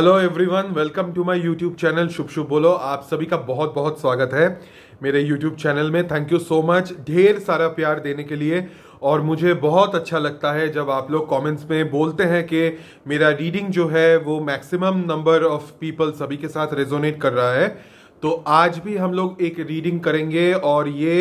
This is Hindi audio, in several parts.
Hello everyone welcome to my YouTube channel शुभ शुभ बोलो आप सभी का बहुत बहुत स्वागत है मेरे यूट्यूब चैनल में थैंक यू सो मच ढेर सारा प्यार देने के लिए और मुझे बहुत अच्छा लगता है जब आप लोग कमेंट्स में बोलते हैं कि मेरा रीडिंग जो है वो मैक्सिमम नंबर ऑफ पीपल सभी के साथ रेजोनेट कर रहा है तो आज भी हम लोग एक रीडिंग करेंगे और ये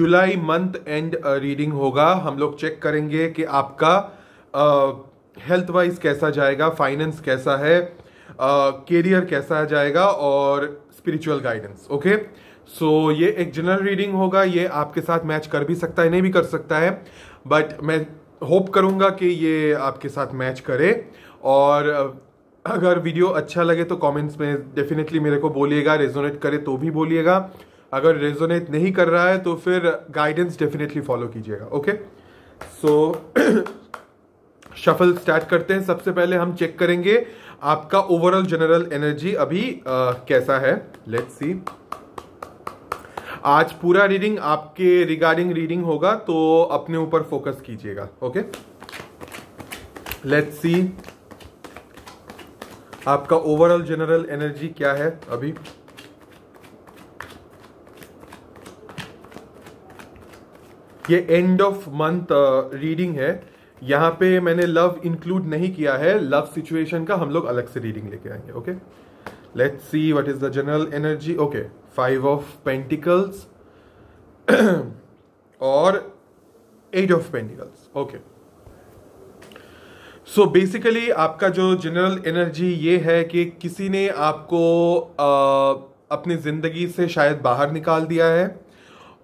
जुलाई मंथ एंड रीडिंग होगा हम लोग चेक करेंगे कि आपका uh, हेल्थ वाइज कैसा जाएगा फाइनेंस कैसा है करियर uh, कैसा जाएगा और स्पिरिचुअल गाइडेंस ओके सो ये एक जनरल रीडिंग होगा ये आपके साथ मैच कर भी सकता है नहीं भी कर सकता है बट मैं होप करूँगा कि ये आपके साथ मैच करे और अगर वीडियो अच्छा लगे तो कमेंट्स में डेफिनेटली मेरे को बोलिएगा रेजोनेट करे तो भी बोलिएगा अगर रेजोनेट नहीं कर रहा है तो फिर गाइडेंस डेफिनेटली फॉलो कीजिएगा ओके सो शफल स्टार्ट करते हैं सबसे पहले हम चेक करेंगे आपका ओवरऑल जनरल एनर्जी अभी आ, कैसा है लेट्स सी आज पूरा रीडिंग आपके रिगार्डिंग रीडिंग होगा तो अपने ऊपर फोकस कीजिएगा ओके लेट्स सी आपका ओवरऑल जनरल एनर्जी क्या है अभी ये एंड ऑफ मंथ रीडिंग है यहाँ पे मैंने लव इंक्लूड नहीं किया है लव सिचुएशन का हम लोग अलग से रीडिंग लेके आएंगे okay let's see what is the general energy okay five of pentacles और eight of pentacles okay so basically आपका जो जनरल एनर्जी ये है कि किसी ने आपको आ, अपनी ज़िंदगी से शायद बाहर निकाल दिया है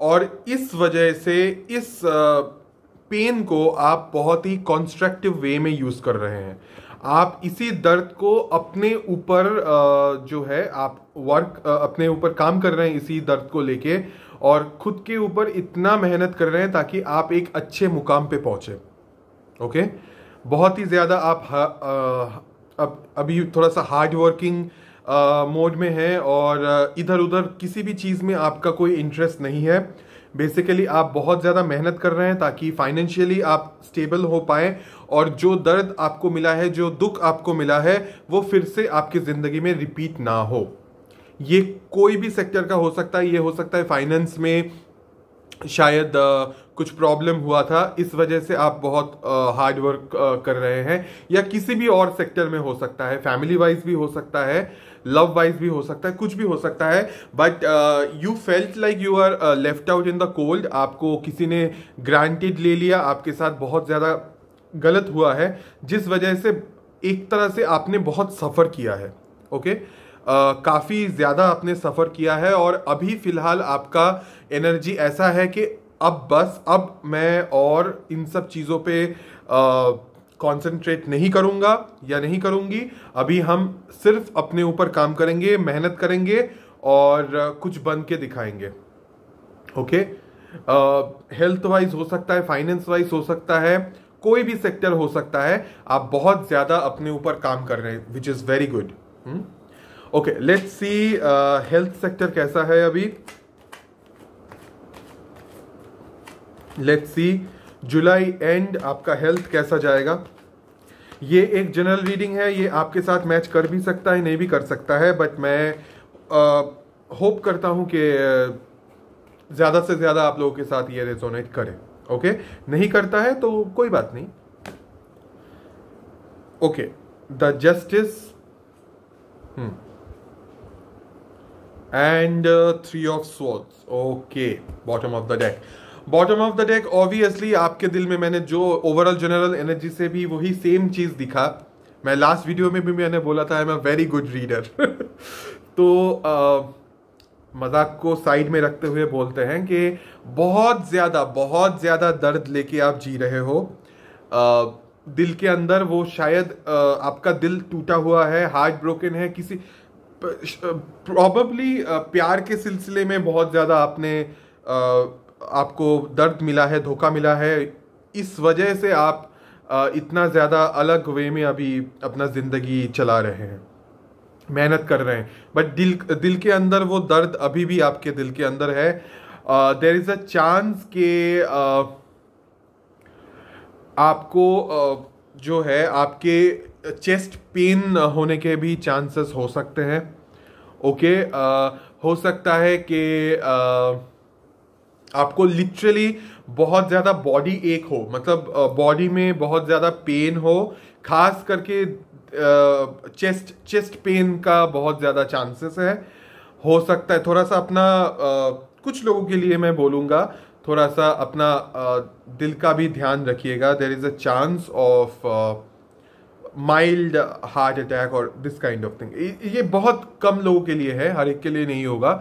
और इस वजह से इस आ, पेन को आप बहुत ही कॉन्स्ट्रक्टिव वे में यूज़ कर रहे हैं आप इसी दर्द को अपने ऊपर जो है आप वर्क अपने ऊपर काम कर रहे हैं इसी दर्द को लेके और खुद के ऊपर इतना मेहनत कर रहे हैं ताकि आप एक अच्छे मुकाम पे पहुंचे ओके बहुत ही ज़्यादा आप आ, अब अभी थोड़ा सा हार्ड वर्किंग मोड में है और इधर उधर किसी भी चीज़ में आपका कोई इंटरेस्ट नहीं है बेसिकली आप बहुत ज़्यादा मेहनत कर रहे हैं ताकि फाइनेंशियली आप स्टेबल हो पाए और जो दर्द आपको मिला है जो दुख आपको मिला है वो फिर से आपकी ज़िंदगी में रिपीट ना हो ये कोई भी सेक्टर का हो सकता है ये हो सकता है फाइनेंस में शायद आ, कुछ प्रॉब्लम हुआ था इस वजह से आप बहुत हार्ड वर्क कर रहे हैं या किसी भी और सेक्टर में हो सकता है फैमिली वाइज भी हो सकता है लव वाइज भी हो सकता है कुछ भी हो सकता है but you felt like you are left out in the cold आपको किसी ने ग्रांटेड ले लिया आपके साथ बहुत ज़्यादा गलत हुआ है जिस वजह से एक तरह से आपने बहुत सफ़र किया है ओके okay? Uh, काफ़ी ज़्यादा आपने सफ़र किया है और अभी फ़िलहाल आपका एनर्जी ऐसा है कि अब बस अब मैं और इन सब चीज़ों पे uh, कंसंट्रेट नहीं करूंगा या नहीं करूंगी अभी हम सिर्फ अपने ऊपर काम करेंगे मेहनत करेंगे और कुछ बन के दिखाएंगे ओके हेल्थ वाइज हो सकता है फाइनेंस वाइज हो सकता है कोई भी सेक्टर हो सकता है आप बहुत ज़्यादा अपने ऊपर काम कर रहे हैं which is very good okay let's see health sector कैसा है अभी लेट्स सी जुलाई एंड आपका हेल्थ कैसा जाएगा ये एक जनरल रीडिंग है ये आपके साथ मैच कर भी सकता है नहीं भी कर सकता है बट मैं होप करता हूँ कि ज़्यादा से ज़्यादा आप लोगों के साथ ये रेजोनेट करे ओके नहीं करता है तो कोई बात नहीं okay the justice and three of swords okay bottom of the deck bottom of the deck obviously आपके दिल में मैंने जो ओवरऑल जनरल एनर्जी से भी वही सेम चीज़ दिखा मैं लास्ट वीडियो में भी मैंने बोला था आई एम तो, अ वेरी गुड रीडर तो मजाक को साइड में रखते हुए बोलते हैं कि बहुत ज़्यादा बहुत ज़्यादा दर्द लेके आप जी रहे हो आ, दिल के अंदर वो शायद आ, आपका दिल टूटा हुआ है हार्ट ब्रोकन है किसी प्रॉबली प्यार के सिलसिले में बहुत ज़्यादा आपने आपको दर्द मिला है धोखा मिला है इस वजह से आप इतना ज़्यादा अलग वे में अभी अपना ज़िंदगी चला रहे हैं मेहनत कर रहे हैं बट दिल दिल के अंदर वो दर्द अभी भी आपके दिल के अंदर है देर इज़ अ चांस के uh, आपको uh, जो है आपके चेस्ट पेन होने के भी चांसेस हो सकते हैं ओके okay? uh, हो सकता है कि आपको लिटरली बहुत ज़्यादा बॉडी एक हो मतलब बॉडी में बहुत ज़्यादा पेन हो खास करके चेस्ट चेस्ट पेन का बहुत ज़्यादा चांसेस है हो सकता है थोड़ा सा अपना कुछ लोगों के लिए मैं बोलूँगा थोड़ा सा अपना दिल का भी ध्यान रखिएगा there is a chance of mild heart attack और दिस काइंड ऑफ थिंग ये बहुत कम लोगों के लिए है हर एक के लिए नहीं होगा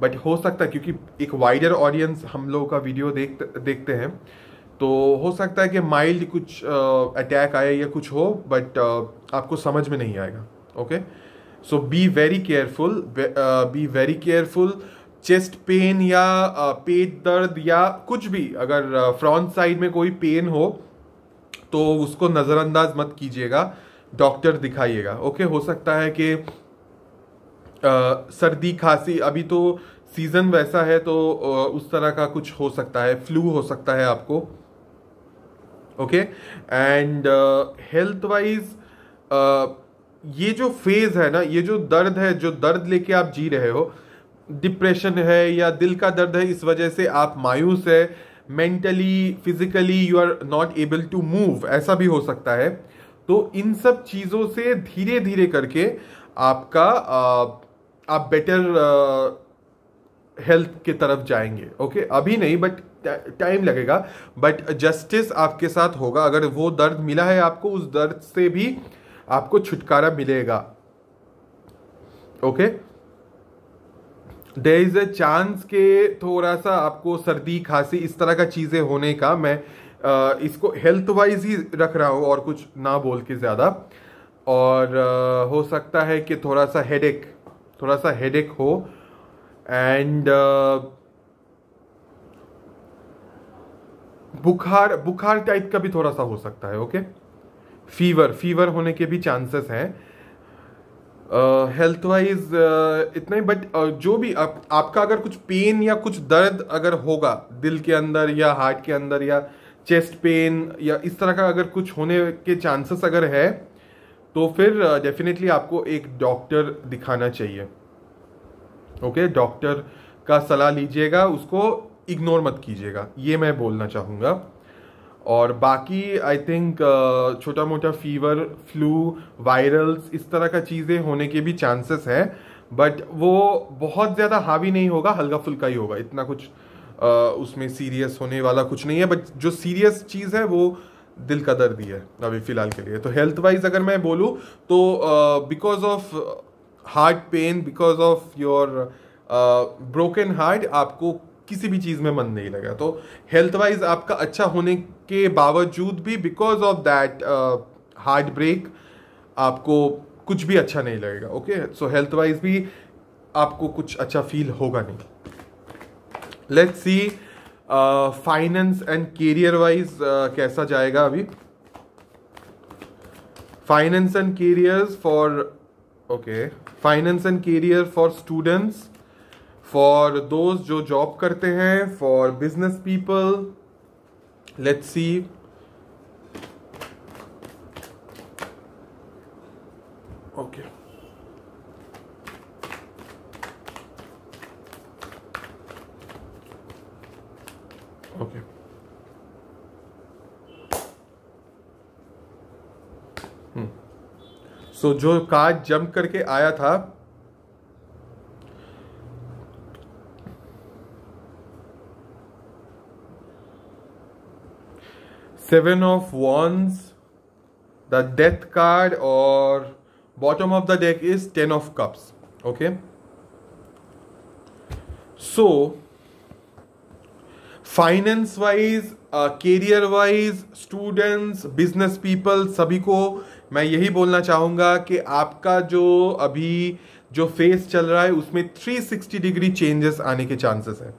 बट हो सकता है क्योंकि एक वाइडर ऑडियंस हम लोगों का वीडियो देख देखते हैं तो हो सकता है कि माइल्ड कुछ अटैक uh, आए या कुछ हो बट uh, आपको समझ में नहीं आएगा okay so be very careful be very careful chest pain या uh, पेट दर्द या कुछ भी अगर फ्रंट साइड में कोई पेन हो तो उसको नज़रअंदाज मत कीजिएगा डॉक्टर दिखाइएगा ओके हो सकता है कि सर्दी खांसी अभी तो सीज़न वैसा है तो उस तरह का कुछ हो सकता है फ्लू हो सकता है आपको ओके एंड हेल्थ वाइज ये जो फेज़ है ना ये जो दर्द है जो दर्द लेके आप जी रहे हो डिप्रेशन है या दिल का दर्द है इस वजह से आप मायूस है mentally physically you are not able to move ऐसा भी हो सकता है तो इन सब चीज़ों से धीरे धीरे करके आपका आ, आप बेटर हेल्थ uh, की तरफ जाएंगे ओके अभी नहीं बट टाइम लगेगा बट जस्टिस आपके साथ होगा अगर वो दर्द मिला है आपको उस दर्द से भी आपको छुटकारा मिलेगा okay there is a chance के थोड़ा सा आपको सर्दी खांसी इस तरह का चीज़ें होने का मैं आ, uh, इसको हेल्थ वाइज ही रख रहा हूँ और कुछ ना बोल के ज़्यादा और आ, uh, हो सकता है कि थोड़ा सा हेडेक थोड़ा सा हेडेक हो एंड uh, बुखार बुखार टाइप का भी थोड़ा सा हो सकता है ओके फीवर फीवर होने के भी चांसेस हैं हेल्थ uh, वाइज uh, इतना ही बट uh, जो भी आप, आपका अगर कुछ पेन या कुछ दर्द अगर होगा दिल के अंदर या हार्ट के अंदर या चेस्ट पेन या इस तरह का अगर कुछ होने के चांसेस अगर है तो फिर डेफिनेटली uh, आपको एक डॉक्टर दिखाना चाहिए ओके डॉक्टर का सलाह लीजिएगा उसको इग्नोर मत कीजिएगा ये मैं बोलना चाहूँगा और बाकी आई थिंक छोटा मोटा फीवर फ्लू वायरल्स इस तरह का चीज़ें होने के भी चांसेस हैं बट वो बहुत ज़्यादा हावी नहीं होगा हल्का फुल्का ही होगा इतना कुछ आ, uh, उसमें सीरियस होने वाला कुछ नहीं है बट जो सीरियस चीज़ है वो दिल का दर्द ही है अभी फ़िलहाल के लिए तो हेल्थ वाइज अगर मैं बोलूँ तो because of heart pain because of your broken heart आपको किसी भी चीज़ में मन नहीं लगा तो हेल्थ वाइज आपका अच्छा होने के बावजूद भी because of that heart break आपको कुछ भी अच्छा नहीं लगेगा ओके सो हेल्थ वाइज भी आपको कुछ अच्छा फील होगा नहीं let's see finance and career wise कैसा जाएगा अभी finance and careers for okay finance and career for students for दोस्त जो जॉब करते हैं for business people let's see so तो जो काज जम करके आया था seven of wands the death card और bottom of the deck is ten of cups okay so finance wise career wise students business people सभी को मैं यही बोलना चाहूँगा कि आपका जो अभी जो फेस चल रहा है उसमें 360 डिग्री चेंजेस आने के चांसेस हैं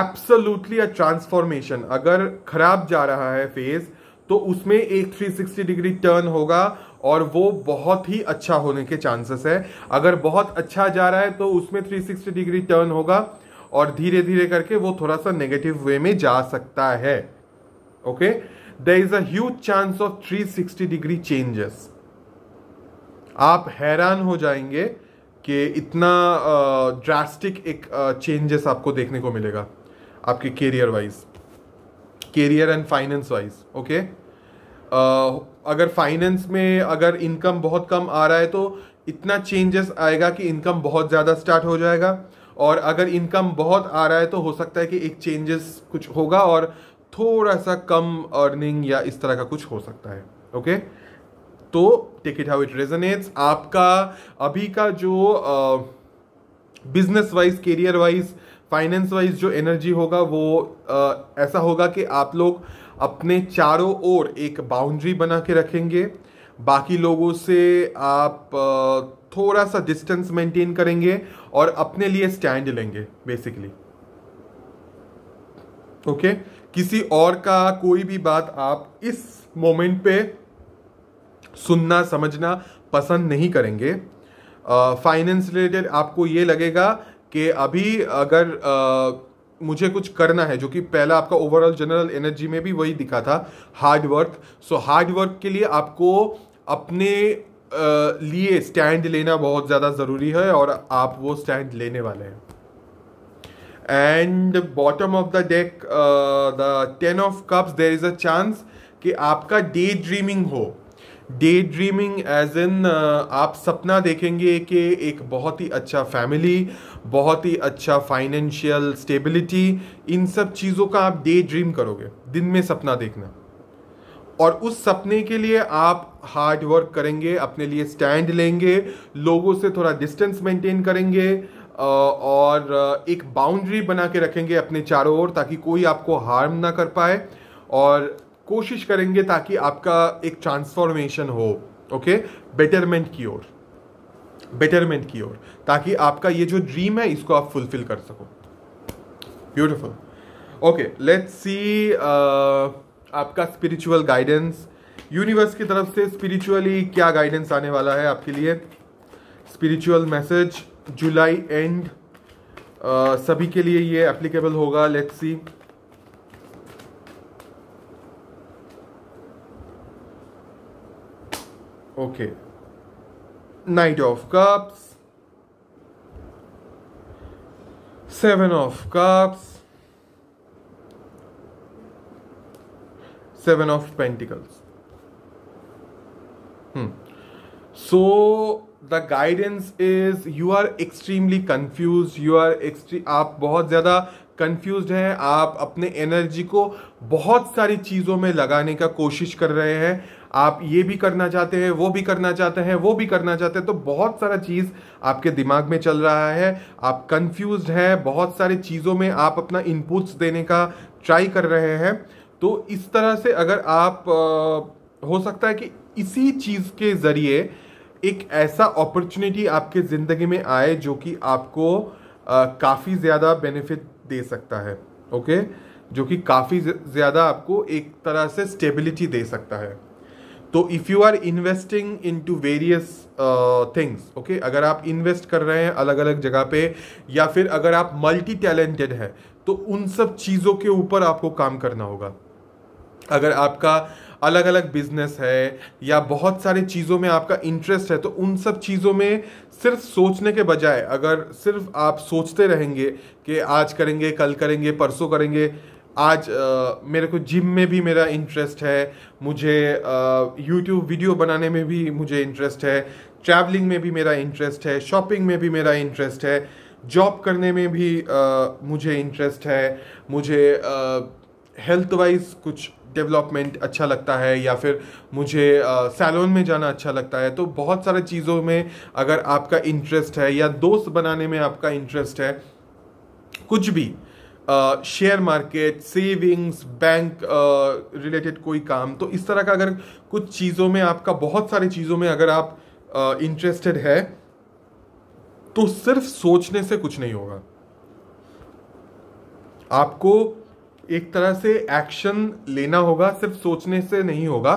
एब्सोल्युटली अ ट्रांसफॉर्मेशन अगर खराब जा रहा है फेस तो उसमें एक 360 डिग्री टर्न होगा और वो बहुत ही अच्छा होने के चांसेस है अगर बहुत अच्छा जा रहा है तो उसमें 360 डिग्री टर्न होगा और धीरे धीरे करके वो थोड़ा सा नेगेटिव वे में जा सकता है okay okay? There is a chance of of 360 degree changes आप हैरान हो जाएंगे कि इतना ड्रास्टिक एक चेंजेस आपको देखने को मिलेगा आपके career wise career and finance wise okay अगर फाइनेंस में अगर इनकम बहुत कम आ रहा है तो इतना चेंजेस आएगा कि इनकम बहुत ज़्यादा स्टार्ट हो जाएगा और अगर इनकम बहुत आ रहा है तो हो सकता है कि एक चेंजेस कुछ होगा और थोड़ा सा कम अर्निंग या इस तरह का कुछ हो सकता है ओके तो take it how it resonates आपका अभी का जो business wise career wise finance wise जो एनर्जी होगा वो आ, ऐसा होगा कि आप लोग अपने चारों ओर एक बाउंड्री बना के रखेंगे बाकी लोगों से आप आ, थोड़ा सा डिस्टेंस मेंटेन करेंगे और अपने लिए स्टैंड लेंगे बेसिकली ओके okay? किसी और का कोई भी बात आप इस मोमेंट पे सुनना समझना पसंद नहीं करेंगे फाइनेंस uh, रिलेटेड आपको ये लगेगा कि अभी अगर uh, मुझे कुछ करना है जो कि पहला आपका ओवरऑल जनरल एनर्जी में भी वही दिखा था hard work so hard work के लिए आपको अपने लिए स्टैंड लेना बहुत ज़्यादा ज़रूरी है और आप वो स्टैंड लेने वाले हैं and bottom of the deck the ten of cups there is a chance कि आपका डे ड्रीमिंग हो डे ड्रीमिंग एज इन आप सपना देखेंगे कि एक बहुत ही अच्छा फैमिली बहुत ही अच्छा फाइनेंशियल स्टेबिलिटी इन सब चीज़ों का आप डे ड्रीम करोगे दिन में सपना देखना और उस सपने के लिए आप हार्ड वर्क करेंगे अपने लिए स्टैंड लेंगे लोगों से थोड़ा डिस्टेंस मेंटेन करेंगे और एक बाउंड्री बना के रखेंगे अपने चारों ओर ताकि कोई आपको हार्म ना कर पाए और कोशिश करेंगे ताकि आपका एक ट्रांसफॉर्मेशन हो ओके बेटरमेंट की ओर बेटरमेंट की ओर ताकि आपका ये जो ड्रीम है इसको आप फुलफिल कर सको ब्यूटिफुल ओके लेट्स सी आपका स्पिरिचुअल गाइडेंस यूनिवर्स की तरफ से स्पिरिचुअली क्या गाइडेंस आने वाला है आपके लिए स्पिरिचुअल मैसेज जुलाई एंड सभी के लिए ये एप्लीकेबल होगा let's see okay knight of cups seven of cups seven of pentacles hmm so the guidance is you are extremely confuse you are extremely आप बहुत ज़्यादा कंफ्यूज हैं आप अपने एनर्जी को बहुत सारी चीज़ों में लगाने का कोशिश कर रहे हैं आप ये भी करना चाहते हैं वो भी करना चाहते हैं वो भी करना चाहते हैं तो बहुत सारा चीज़ आपके दिमाग में चल रहा है आप कंफ्यूज हैं बहुत सारी चीज़ों में आप अपना इनपुट्स देने का ट्राई कर रहे हैं तो इस तरह से अगर आप आ, हो सकता है कि इसी चीज़ के ज़रिए एक ऐसा अपॉर्चुनिटी आपके ज़िंदगी में आए जो कि आपको काफ़ी ज़्यादा बेनिफिट दे सकता है ओके जो कि काफ़ी ज़्यादा आपको एक तरह से स्टेबिलिटी दे सकता है तो if you are investing into various things okay अगर आप इन्वेस्ट कर रहे हैं अलग अलग जगह पे या फिर अगर आप मल्टी टैलेंटेड है तो उन सब चीज़ों के ऊपर आपको काम करना होगा अगर आपका अलग अलग बिजनेस है या बहुत सारी चीज़ों में आपका इंटरेस्ट है तो उन सब चीज़ों में सिर्फ सोचने के बजाय अगर सिर्फ आप सोचते रहेंगे कि आज करेंगे कल करेंगे परसों करेंगे आज आ, मेरे को जिम में भी मेरा इंटरेस्ट है मुझे यूट्यूब वीडियो बनाने में भी मुझे इंटरेस्ट है ट्रैवलिंग में भी मेरा इंटरेस्ट है शॉपिंग में भी मेरा इंटरेस्ट है जॉब करने में भी आ, मुझे इंटरेस्ट है मुझे हेल्थ वाइज कुछ डेवलपमेंट अच्छा लगता है या फिर मुझे सैलून में जाना अच्छा लगता है तो बहुत सारे चीज़ों में अगर आपका इंटरेस्ट है या दोस्त बनाने में आपका इंटरेस्ट है कुछ भी share market savings bank related कोई काम तो इस तरह का अगर कुछ चीज़ों में आपका बहुत सारी चीज़ों में अगर आप इंटरेस्टेड uh, है तो सिर्फ सोचने से कुछ नहीं होगा आपको एक तरह से एक्शन लेना होगा सिर्फ सोचने से नहीं होगा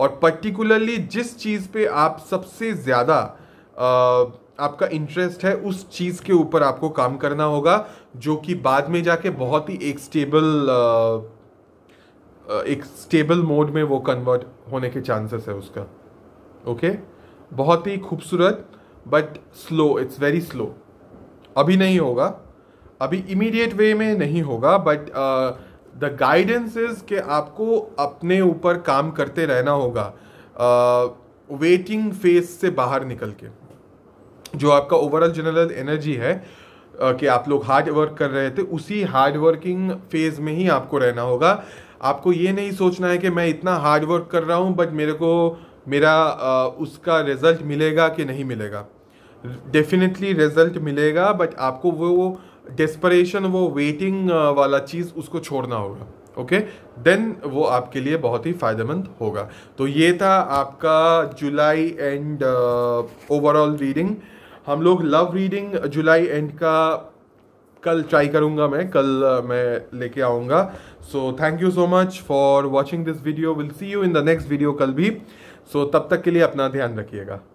और पर्टिकुलरली जिस चीज़ पे आप सबसे ज़्यादा आपका इंटरेस्ट है उस चीज़ के ऊपर आपको काम करना होगा जो कि बाद में जाके बहुत ही एक स्टेबल एक स्टेबल मोड में वो कन्वर्ट होने के चांसेस है उसका ओके बहुत ही खूबसूरत but slow it's very slow अभी नहीं होगा अभी इमीडिएट वे में नहीं होगा बट द गाइडेंस इज कि आपको अपने ऊपर काम करते रहना होगा वेटिंग फेज से बाहर निकल के जो आपका ओवरऑल जनरल एनर्जी है कि आप लोग हार्ड वर्क कर रहे थे उसी हार्ड वर्किंग फेज़ में ही आपको रहना होगा आपको ये नहीं सोचना है कि मैं इतना हार्ड वर्क कर रहा हूँ बट मेरे को मेरा उसका रिज़ल्ट मिलेगा कि नहीं मिलेगा डेफिनेटली रिज़ल्ट मिलेगा बट आपको वो डेस्परेशन वो वेटिंग uh, वाला चीज़ उसको छोड़ना होगा ओके okay? देन वो आपके लिए बहुत ही फ़ायदेमंद होगा तो ये था आपका जुलाई एंड ओवरऑल रीडिंग हम लोग लव रीडिंग जुलाई एंड का कल ट्राई करूंगा मैं कल uh, मैं लेके आऊँगा so thank you so much for watching this video will see you in the next video कल भी सो so, तब तक के लिए अपना ध्यान रखिएगा